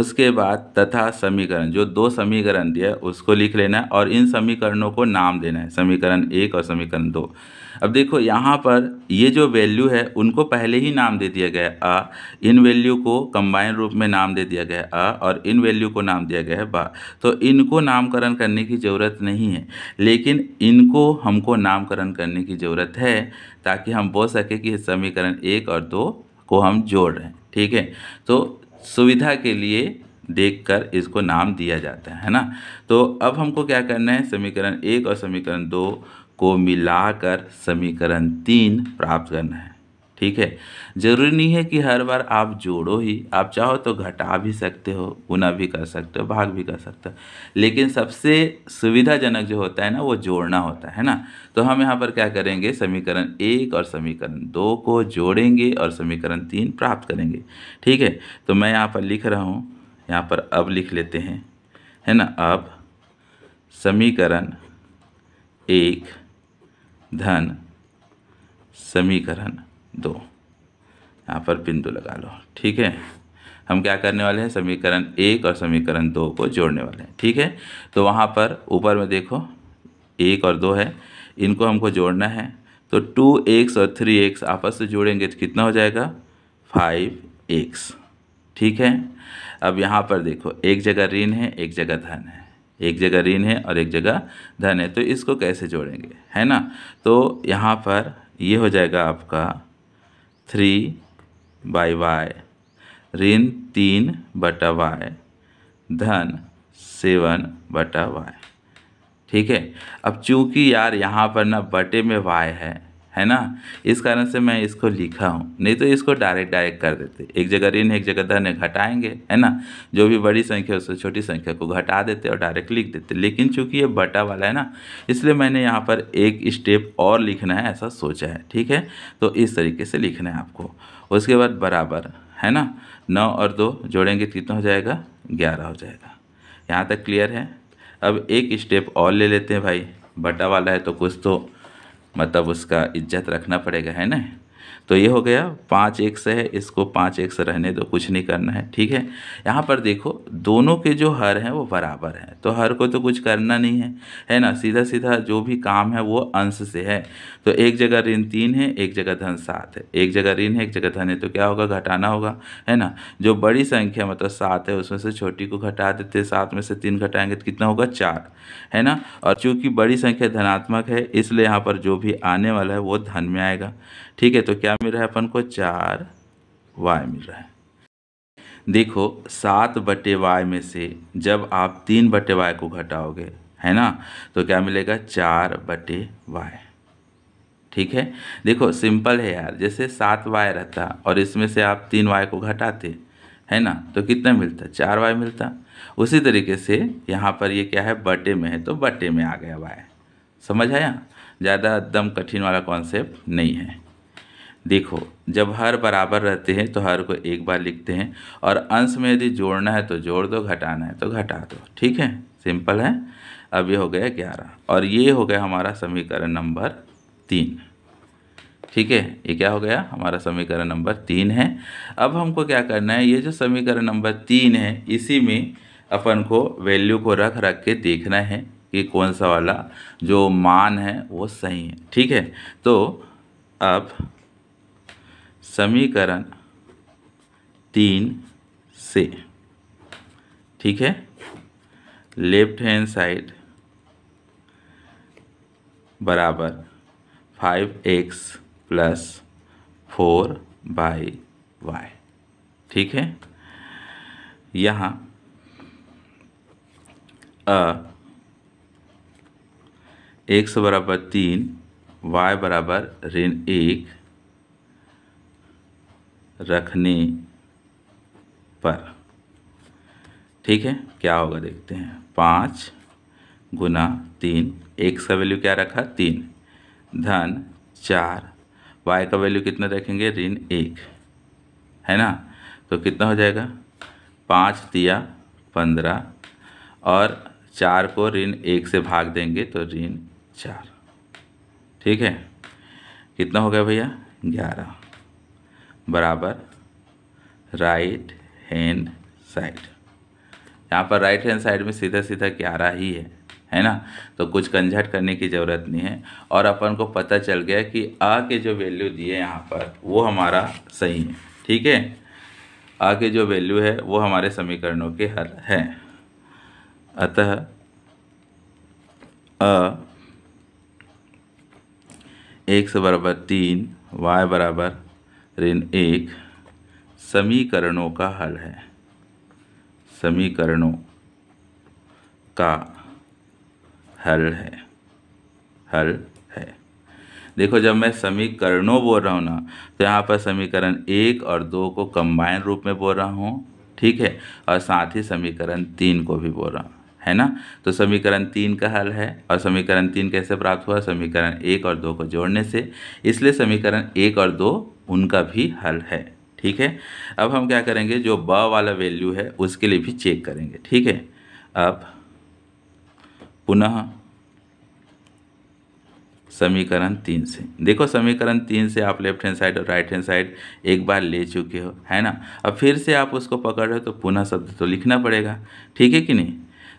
उसके बाद तथा समीकरण जो दो समीकरण दिया उसको लिख लेना है और इन समीकरणों को नाम देना है समीकरण एक और समीकरण दो अब देखो यहाँ पर ये जो वैल्यू है उनको पहले ही नाम दे दिया गया है आ इन वैल्यू को कंबाइन रूप में नाम दे दिया गया है आ और इन वैल्यू को नाम दिया गया है बा तो इनको नामकरण करने की ज़रूरत नहीं है लेकिन इनको हमको नामकरण करने की ज़रूरत है ताकि हम बोल सकें कि समीकरण एक और दो को हम जोड़ रहे हैं ठीक है तो सुविधा के लिए देखकर इसको नाम दिया जाता है ना तो अब हमको क्या करना है समीकरण एक और समीकरण दो को मिलाकर समीकरण तीन प्राप्त करना है ठीक है ज़रूरी नहीं है कि हर बार आप जोड़ो ही आप चाहो तो घटा भी सकते हो गुना भी कर सकते हो भाग भी कर सकते हो लेकिन सबसे सुविधाजनक जो होता है ना वो जोड़ना होता है ना तो हम यहाँ पर क्या करेंगे समीकरण एक और समीकरण दो को जोड़ेंगे और समीकरण तीन प्राप्त करेंगे ठीक है तो मैं यहाँ पर लिख रहा हूँ यहाँ पर अब लिख लेते हैं है ना अब समीकरण एक धन समीकरण दो यहाँ पर बिंदु लगा लो ठीक है हम क्या करने वाले हैं समीकरण एक और समीकरण दो को जोड़ने वाले हैं ठीक है तो वहाँ पर ऊपर में देखो एक और दो है इनको हमको जोड़ना है तो टू एक्स और थ्री एक्स आपस से जोड़ेंगे तो कितना हो जाएगा फाइव एक्स ठीक है अब यहाँ पर देखो एक जगह ऋण है एक जगह धन है एक जगह ऋण है और एक जगह धन है तो इसको कैसे जोड़ेंगे है ना तो यहाँ पर ये यह हो जाएगा आपका थ्री बाई वाई ऋण तीन बटा वाई धन सेवन बटा वाई ठीक है अब चूंकि यार यहाँ पर ना बटे में वाई है है ना इस कारण से मैं इसको लिखा हूँ नहीं तो इसको डायरेक्ट डायरेक्ट कर देते एक जगह ऋण एक जगह धन घटाएंगे है ना जो भी बड़ी संख्या उससे छोटी संख्या को घटा देते और डायरेक्ट लिख देते लेकिन चूंकि ये बटा वाला है ना इसलिए मैंने यहाँ पर एक स्टेप और लिखना है ऐसा सोचा है ठीक है तो इस तरीके से लिखना है आपको उसके बाद बराबर है ना नौ और दो जोड़ेंगे कितना हो जाएगा ग्यारह हो जाएगा यहाँ तक क्लियर है अब एक स्टेप और ले लेते हैं भाई बटा वाला है तो कुछ तो मतलब उसका इज्जत रखना पड़ेगा है ना तो ये हो गया पाँच एक से है इसको पाँच एक से रहने दो कुछ नहीं करना है ठीक है यहाँ पर देखो दोनों के जो हर हैं वो बराबर हैं तो हर को तो कुछ करना नहीं है है ना सीधा सीधा जो भी काम है वो अंश से है तो एक जगह ऋण तीन है एक जगह धन सात है एक जगह ऋण है एक जगह धन है तो क्या होगा घटाना होगा है ना जो बड़ी संख्या मतलब सात है उसमें से छोटी को घटा देते सात में से तीन घटाएंगे तो कितना होगा चार है ना और चूँकि बड़ी संख्या धनात्मक है इसलिए यहाँ पर जो भी आने वाला है वो धन में आएगा ठीक है तो क्या मिल रहा है अपन को चार वाई मिल रहा है देखो सात बटे वाई में से जब आप तीन बटे वाई को घटाओगे है ना तो क्या मिलेगा चार बटे वाई ठीक है देखो सिंपल है यार जैसे सात वाई रहता और इसमें से आप तीन वाई को घटाते है ना तो कितना मिलता चार वाई मिलता उसी तरीके से यहाँ पर ये क्या है बटे में है तो बटे में आ गया वाई समझ आया ज़्यादा एकदम कठिन वाला कॉन्सेप्ट नहीं है देखो जब हर बराबर रहते हैं तो हर को एक बार लिखते हैं और अंश में यदि जोड़ना है तो जोड़ दो घटाना है तो घटा दो ठीक है सिंपल है अब ये हो गया ग्यारह और ये हो गया हमारा समीकरण नंबर तीन ठीक है ये क्या हो गया हमारा समीकरण नंबर तीन है अब हमको क्या करना है ये जो समीकरण नंबर तीन है इसी में अपन को वैल्यू को रख रख के देखना है कि कौन सा वाला जो मान है वो सही है ठीक है तो अब समीकरण तीन से ठीक है लेफ्ट हैंड साइड बराबर five x plus four by y ठीक है यहाँ अ एक्स बराबर तीन वाई बराबर ऋण एक रखने पर ठीक है क्या होगा देखते हैं पाँच गुना तीन एक का वैल्यू क्या रखा तीन धन चार वाई का वैल्यू कितना रखेंगे ऋण एक है ना तो कितना हो जाएगा पाँच दिया पंद्रह और चार को ऋण एक से भाग देंगे तो ऋण चार ठीक है कितना हो गया भैया ग्यारह बराबर राइट हैंड साइड यहाँ पर राइट हैंड साइड में सीधा सीधा ग्यारह ही है है ना तो कुछ कंझट करने की ज़रूरत नहीं है और अपन को पता चल गया कि आ के जो वैल्यू दिए यहाँ पर वो हमारा सही है ठीक है आ के जो वैल्यू है वो हमारे समीकरणों के हल है अतः अ एक्स बराबर तीन वाई बराबर ऋण एक समीकरणों का हल है समीकरणों का हल है हल है देखो जब मैं समीकरणों बोल रहा हूँ ना तो यहाँ पर समीकरण एक और दो को कंबाइन रूप में बोल रहा हूँ ठीक है और साथ ही समीकरण तीन को भी बोल रहा हूँ है ना तो समीकरण तीन का हल है और समीकरण तीन कैसे प्राप्त हुआ समीकरण एक और दो को जोड़ने से इसलिए समीकरण एक और दो उनका भी हल है ठीक है अब हम क्या करेंगे जो ब वाला वैल्यू है उसके लिए भी चेक करेंगे ठीक है अब पुनः समीकरण तीन से देखो समीकरण तीन से आप लेफ्ट हैंड साइड और राइट हैंड साइड एक बार ले चुके हो है ना अब फिर से आप उसको पकड़ रहे हो तो पुनः शब्द तो लिखना पड़ेगा ठीक है कि नहीं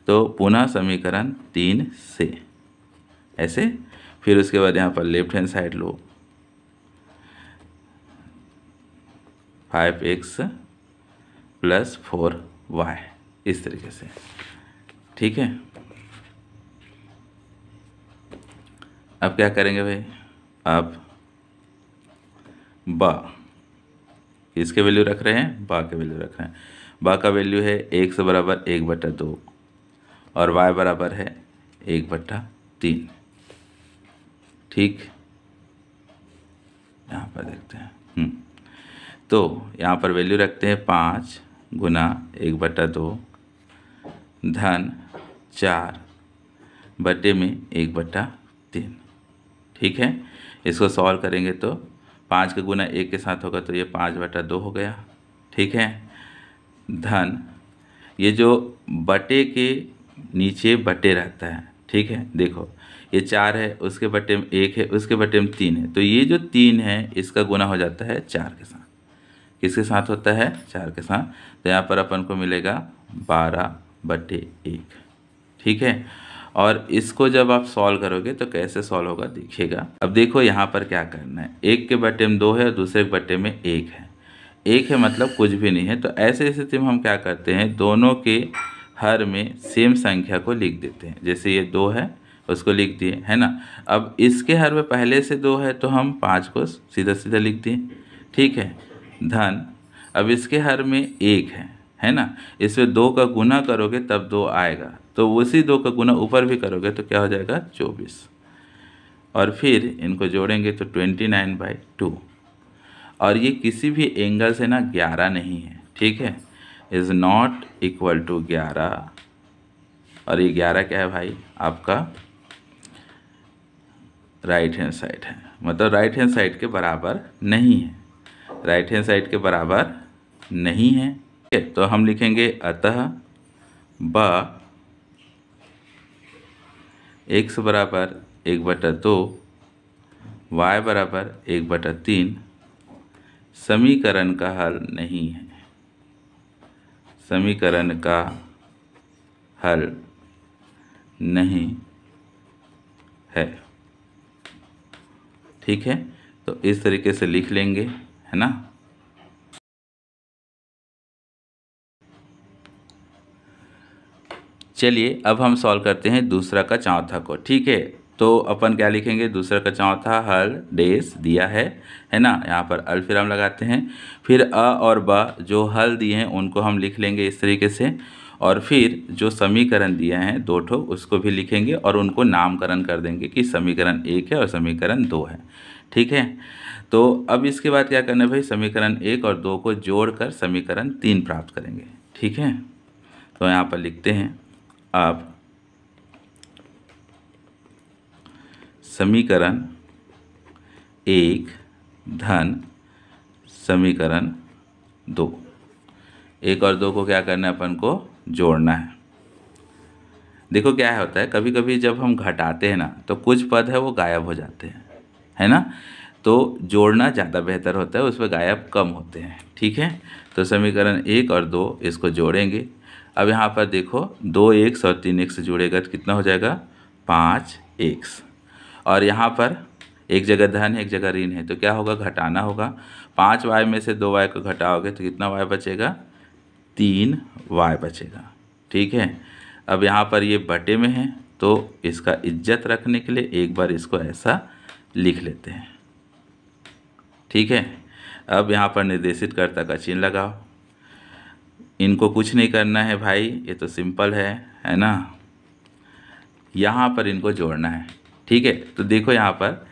तो पुनः समीकरण तीन से ऐसे फिर उसके बाद यहाँ पर लेफ्ट हैंड साइड लो five x plus four y इस तरीके से ठीक है अब क्या करेंगे भाई आप बा इसके वैल्यू रख रहे हैं बा के वैल्यू रख रहे हैं बा का वैल्यू है एक से बराबर एक बटा दो और y बराबर है एक बट्टा तीन ठीक यहाँ पर देखते हैं हम्म। तो यहाँ पर वैल्यू रखते हैं पाँच गुना एक बट्टा दो धन चार बटे में एक बट्टा तीन ठीक है इसको सॉल्व करेंगे तो पाँच का गुना एक के साथ होगा तो ये पाँच बटा दो हो गया ठीक है धन ये जो बटे के नीचे बटे रहता है ठीक है देखो ये चार है उसके बटे में एक है उसके बटे में तीन है तो ये जो तीन है इसका गुना हो जाता है चार के साथ किसके साथ होता है चार के साथ तो यहाँ पर अपन को मिलेगा बारह बटे एक ठीक है और इसको जब आप सॉल्व करोगे तो कैसे सॉल्व होगा देखिएगा अब देखो यहाँ पर क्या करना है एक के बटे में दो है और दूसरे के बटे में एक है एक है मतलब कुछ भी नहीं है तो ऐसे स्थिति में हम क्या करते हैं दोनों के हर में सेम संख्या को लिख देते हैं जैसे ये दो है उसको लिख दिए है ना अब इसके हर में पहले से दो है तो हम पाँच को सीधा सीधा लिख दिए ठीक है धन अब इसके हर में एक है है ना इसमें दो का गुना करोगे तब दो आएगा तो उसी दो का गुना ऊपर भी करोगे तो क्या हो जाएगा चौबीस और फिर इनको जोड़ेंगे तो ट्वेंटी नाइन बाई टू और ये किसी भी एंगल से ना ग्यारह नहीं है ठीक है इज़ नॉट इक्वल टू ग्यारह और ये ग्यारह क्या है भाई आपका राइट हैंड साइड है मतलब राइट हैंड साइड के बराबर नहीं है राइट हैंड साइड के बराबर नहीं है तो हम लिखेंगे अतः ब एक्स बराबर एक बटा दो वाई बराबर एक बटा तीन समीकरण का हल नहीं है समीकरण का हल नहीं है ठीक है तो इस तरीके से लिख लेंगे है ना चलिए अब हम सॉल्व करते हैं दूसरा का चौथा को ठीक है तो अपन क्या लिखेंगे दूसरा का चौथा हर डेस दिया है है ना यहाँ पर अल फिर हम लगाते हैं फिर अ और ब जो हल दिए हैं उनको हम लिख लेंगे इस तरीके से और फिर जो समीकरण दिए हैं दो ठो उसको भी लिखेंगे और उनको नामकरण कर देंगे कि समीकरण एक है और समीकरण दो है ठीक है तो अब इसके बाद क्या करना है भाई समीकरण एक और दो को जोड़कर समीकरण तीन प्राप्त करेंगे ठीक है तो यहाँ पर लिखते हैं आप समीकरण एक धन समीकरण दो एक और दो को क्या करना है अपन को जोड़ना है देखो क्या है होता है कभी कभी जब हम घटाते हैं ना तो कुछ पद है वो गायब हो जाते हैं है ना तो जोड़ना ज़्यादा बेहतर होता है उसमें गायब कम होते हैं ठीक है तो समीकरण एक और दो इसको जोड़ेंगे अब यहाँ पर देखो दो एक्स और तीन एक्स जुड़ेगा तो कितना हो जाएगा पाँच एक्स और यहाँ पर एक जगह धन है एक जगह ऋण है तो क्या होगा घटाना होगा पाँच वाई में से दो वाई को घटाओगे तो कितना वाई बचेगा तीन वाई बचेगा ठीक है अब यहाँ पर ये बटे में है तो इसका इज्जत रखने के लिए एक बार इसको ऐसा लिख लेते हैं ठीक है अब यहाँ पर निर्देशित कर्ता का चिन्ह लगाओ इनको कुछ नहीं करना है भाई ये तो सिंपल है है ना यहाँ पर इनको जोड़ना है ठीक है तो देखो यहाँ पर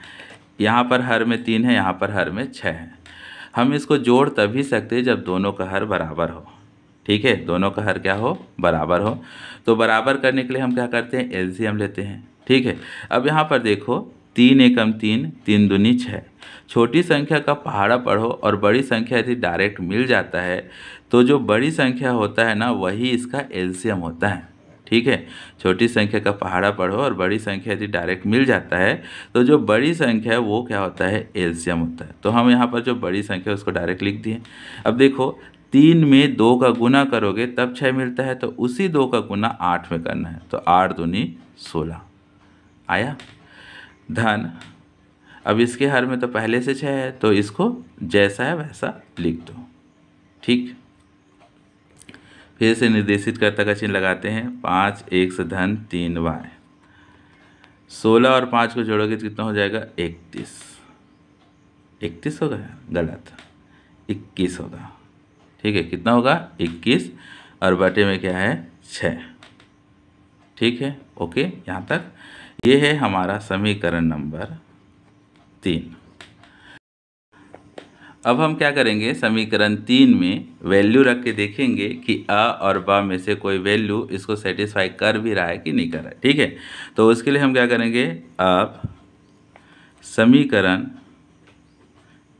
यहाँ पर हर में तीन है यहाँ पर हर में छः है हम इसको जोड़ तभी सकते जब दोनों का हर बराबर हो ठीक है दोनों का हर क्या हो बराबर हो तो बराबर करने के लिए हम क्या करते हैं एम लेते हैं ठीक है अब यहाँ पर देखो तीन एकम तीन तीन दूनी छः छोटी संख्या का पहाड़ा पढ़ो और बड़ी संख्या यदि डायरेक्ट मिल जाता है तो जो बड़ी संख्या होता है ना वही इसका एम होता है ठीक है छोटी संख्या का पहाड़ा पढ़ो और बड़ी संख्या यदि डायरेक्ट मिल जाता है तो जो बड़ी संख्या है वो क्या होता है एल्सियम होता है तो हम यहाँ पर जो बड़ी संख्या है उसको डायरेक्ट लिख दिए अब देखो तीन में दो का गुना करोगे तब छः मिलता है तो उसी दो का गुना आठ में करना है तो आठ दूनी सोलह आया धन अब इसके हर में तो पहले से छः है तो इसको जैसा है वैसा लिख दो ठीक फिर से निर्देशित कर्ता का चिन्ह लगाते हैं पाँच एक से धन तीन वाय सोलह और पाँच को जोड़ोगे तो कितना हो जाएगा इकतीस इकतीस होगा गलत इक्कीस होगा ठीक है कितना होगा इक्कीस और बटे में क्या है छ ठीक है ओके यहाँ तक ये यह है हमारा समीकरण नंबर तीन अब हम क्या करेंगे समीकरण तीन में वैल्यू रख के देखेंगे कि अ और ब में से कोई वैल्यू इसको सेटिस्फाई कर भी रहा है कि नहीं कर रहा है ठीक है तो उसके लिए हम क्या करेंगे अब समीकरण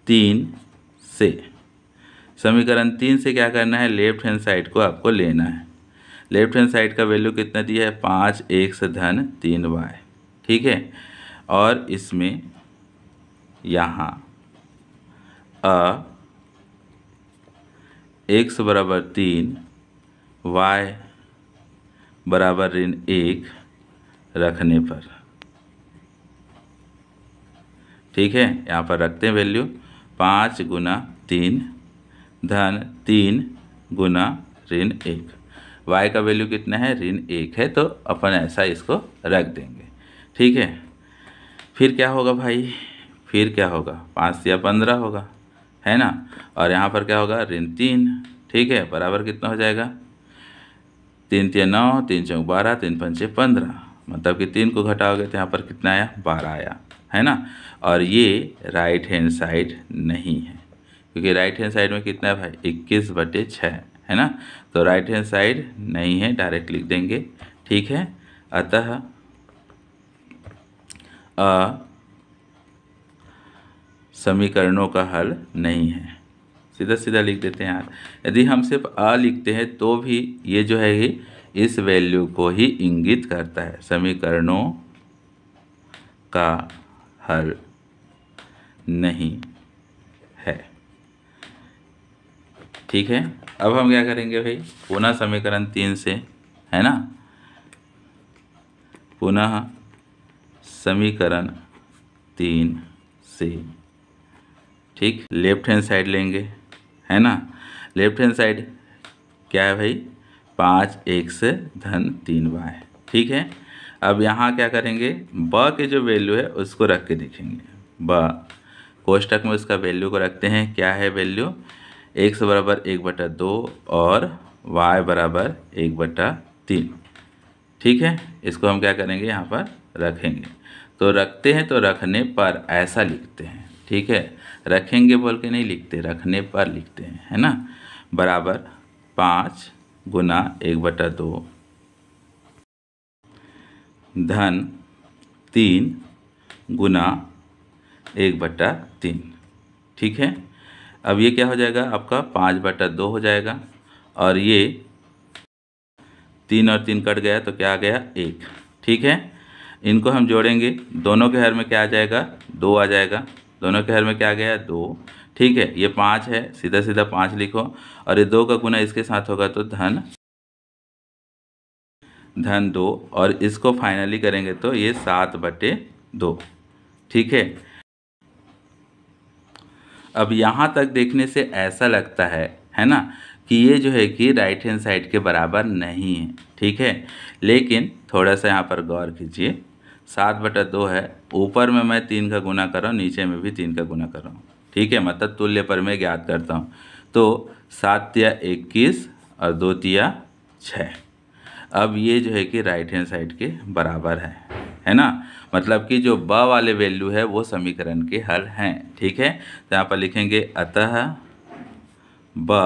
तीन से समीकरण तीन से क्या करना है लेफ्ट हैंड साइड को आपको लेना है लेफ्ट हैंड साइड का वैल्यू कितना दिया है पाँच एक से धन तीन वाई ठीक है और इसमें यहाँ अ एक्स बराबर तीन वाई बराबर ऋण एक रखने पर ठीक है यहाँ पर रखते हैं वैल्यू पाँच गुना तीन धन तीन गुना ऋण एक वाई का वैल्यू कितना है ऋण एक है तो अपन ऐसा इसको रख देंगे ठीक है फिर क्या होगा भाई फिर क्या होगा पाँच या पंद्रह होगा है ना और यहाँ पर क्या होगा ऋण तीन ठीक है बराबर कितना हो जाएगा तीन तीन नौ तीन चौक बारह तीन पंचे पंद्रह मतलब कि तीन को घटाओगे तो यहाँ पर कितना आया बारह आया है ना और ये राइट हैंड साइड नहीं है क्योंकि राइट हैंड साइड में कितना है भाई इक्कीस बटे छः है ना तो राइट हैंड साइड नहीं है डायरेक्ट लिख देंगे ठीक है अतः समीकरणों का हल नहीं है सीधा सीधा लिख देते हैं यार यदि हम सिर्फ अ लिखते हैं तो भी ये जो है ही इस वैल्यू को ही इंगित करता है समीकरणों का हल नहीं है ठीक है अब हम क्या करेंगे भाई पुनः समीकरण तीन से है ना पुनः समीकरण तीन से ठीक लेफ्ट हैंड साइड लेंगे है ना लेफ्ट हैंड साइड क्या है भाई पाँच एक से धन तीन वाई ठीक है अब यहाँ क्या करेंगे ब के जो वैल्यू है उसको रख के देखेंगे ब कोष्टक में उसका वैल्यू को रखते हैं क्या है वैल्यू एक्स बराबर एक बटा दो और वाई बराबर एक बटा तीन ठीक है इसको हम क्या करेंगे यहाँ पर रखेंगे तो रखते हैं तो रखने पर ऐसा लिखते हैं ठीक है रखेंगे बोल के नहीं लिखते रखने पर लिखते हैं है ना बराबर पाँच गुना एक बटा दो धन तीन गुना एक बटा तीन ठीक है अब ये क्या हो जाएगा आपका पाँच बटा दो हो जाएगा और ये तीन और तीन कट गया तो क्या आ गया एक ठीक है इनको हम जोड़ेंगे दोनों के हर में क्या आ जाएगा दो आ जाएगा दोनों के हर में क्या गया दो ठीक है ये पाँच है सीधा सीधा पाँच लिखो और ये दो का गुना इसके साथ होगा तो धन धन दो और इसको फाइनली करेंगे तो ये सात बटे दो ठीक है अब यहाँ तक देखने से ऐसा लगता है है ना कि ये जो है कि राइट हैंड साइड के बराबर नहीं है ठीक है लेकिन थोड़ा सा यहाँ पर गौर कीजिए सात बटा दो है ऊपर में मैं तीन का गुना कर रहा हूँ नीचे में भी तीन का गुना कर रहा हूँ ठीक है मतलब तुल्य पर मैं ज्ञात करता हूँ तो सात इक्कीस और दो तिया छः अब ये जो है कि राइट हैंड साइड के बराबर है है ना मतलब कि जो ब वाले वैल्यू है वो समीकरण के हल हैं ठीक है तो यहाँ पर लिखेंगे अतः ब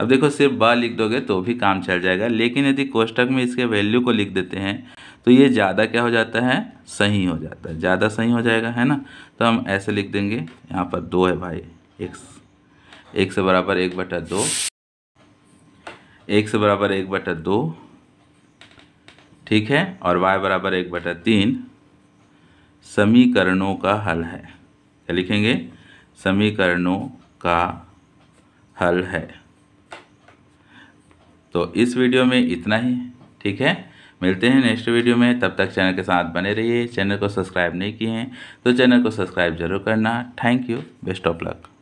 अब देखो सिर्फ ब लिख दोगे तो भी काम चल जाएगा लेकिन यदि कोष्टक में इसके वैल्यू को लिख देते हैं तो ये ज़्यादा क्या हो जाता है सही हो जाता है ज़्यादा सही हो जाएगा है ना तो हम ऐसे लिख देंगे यहाँ पर दो है भाई एक एक से बराबर एक बटा दो एक से बराबर एक बटा दो ठीक है और वाई बराबर एक बटा तीन समीकरणों का हल है क्या लिखेंगे समीकरणों का हल है तो इस वीडियो में इतना ही ठीक है मिलते हैं नेक्स्ट वीडियो में तब तक चैनल के साथ बने रहिए चैनल को सब्सक्राइब नहीं किए हैं तो चैनल को सब्सक्राइब जरूर करना thank you best of luck